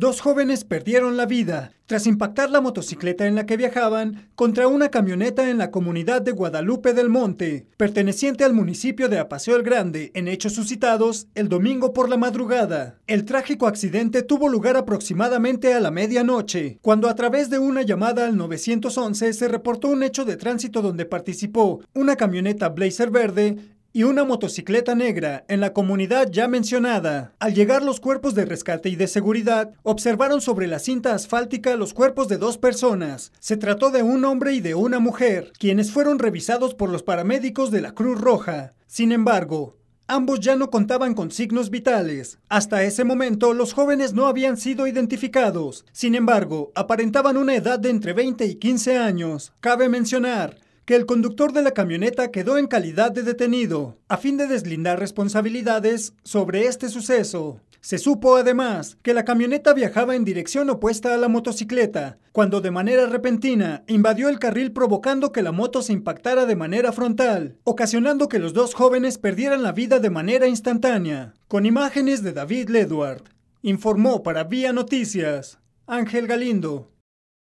Dos jóvenes perdieron la vida tras impactar la motocicleta en la que viajaban contra una camioneta en la comunidad de Guadalupe del Monte, perteneciente al municipio de Apaseo el Grande, en hechos suscitados el domingo por la madrugada. El trágico accidente tuvo lugar aproximadamente a la medianoche, cuando a través de una llamada al 911 se reportó un hecho de tránsito donde participó una camioneta Blazer verde y una motocicleta negra en la comunidad ya mencionada. Al llegar los cuerpos de rescate y de seguridad, observaron sobre la cinta asfáltica los cuerpos de dos personas. Se trató de un hombre y de una mujer, quienes fueron revisados por los paramédicos de la Cruz Roja. Sin embargo, Ambos ya no contaban con signos vitales. Hasta ese momento los jóvenes no habían sido identificados. Sin embargo, aparentaban una edad de entre 20 y 15 años. Cabe mencionar que el conductor de la camioneta quedó en calidad de detenido, a fin de deslindar responsabilidades sobre este suceso. Se supo además que la camioneta viajaba en dirección opuesta a la motocicleta, cuando de manera repentina invadió el carril provocando que la moto se impactara de manera frontal, ocasionando que los dos jóvenes perdieran la vida de manera instantánea. Con imágenes de David Ledward, informó para Vía Noticias Ángel Galindo.